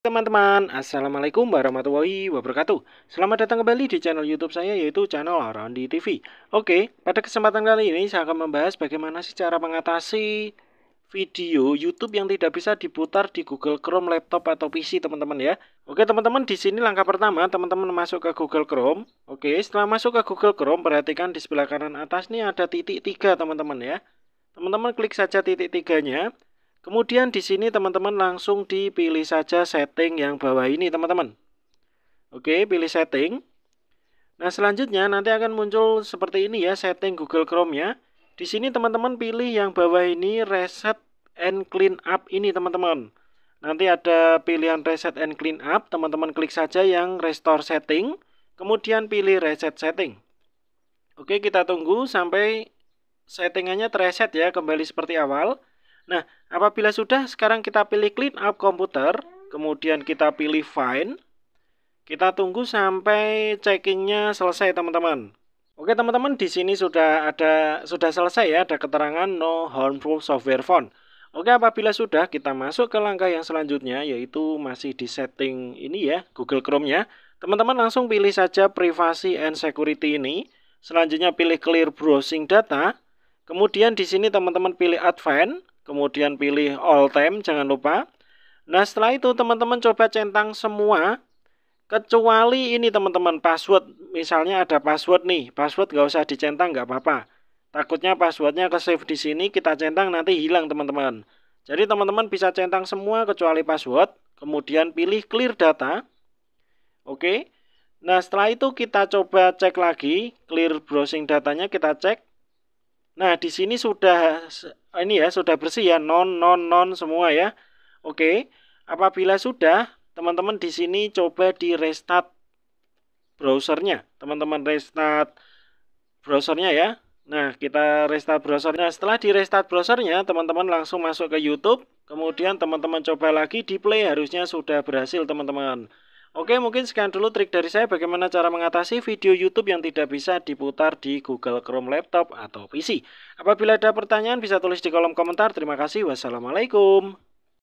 Teman-teman, Assalamualaikum warahmatullahi wabarakatuh Selamat datang kembali di channel youtube saya yaitu channel Arondi TV Oke, pada kesempatan kali ini saya akan membahas bagaimana sih cara mengatasi video YouTube yang tidak bisa diputar di Google Chrome laptop atau PC teman-teman ya Oke teman-teman, di sini langkah pertama teman-teman masuk ke Google Chrome Oke, setelah masuk ke Google Chrome perhatikan di sebelah kanan atas ini ada titik tiga teman-teman ya Teman-teman klik saja titik tiganya nya Kemudian di sini teman-teman langsung dipilih saja setting yang bawah ini teman-teman. Oke, pilih setting. Nah, selanjutnya nanti akan muncul seperti ini ya setting Google Chrome ya. Di sini teman-teman pilih yang bawah ini reset and clean up ini teman-teman. Nanti ada pilihan reset and clean up, teman-teman klik saja yang restore setting, kemudian pilih reset setting. Oke, kita tunggu sampai settingannya tereset ya kembali seperti awal. Nah, apabila sudah, sekarang kita pilih clean up komputer, kemudian kita pilih find. Kita tunggu sampai checkingnya selesai, teman-teman. Oke, teman-teman, di sini sudah ada sudah selesai ya, ada keterangan no harmful software font. Oke, apabila sudah, kita masuk ke langkah yang selanjutnya, yaitu masih di setting ini ya, Google Chrome-nya. Teman-teman langsung pilih saja privasi and security ini. Selanjutnya pilih clear browsing data. Kemudian di sini teman-teman pilih advanced. Kemudian pilih all time, jangan lupa. Nah setelah itu teman-teman coba centang semua. Kecuali ini teman-teman password. Misalnya ada password nih. Password nggak usah dicentang nggak apa-apa. Takutnya passwordnya ke save di sini kita centang nanti hilang teman-teman. Jadi teman-teman bisa centang semua kecuali password. Kemudian pilih clear data. Oke. Nah setelah itu kita coba cek lagi. Clear browsing datanya kita cek. Nah, di sini sudah ini ya, sudah bersih ya, non non non semua ya. Oke. Apabila sudah, teman-teman di sini coba di restart browsernya. Teman-teman restart browsernya ya. Nah, kita restart browsernya. Setelah di restart browsernya, teman-teman langsung masuk ke YouTube. Kemudian teman-teman coba lagi di play harusnya sudah berhasil teman-teman. Oke, mungkin sekian dulu trik dari saya bagaimana cara mengatasi video YouTube yang tidak bisa diputar di Google Chrome laptop atau PC. Apabila ada pertanyaan bisa tulis di kolom komentar. Terima kasih. Wassalamualaikum.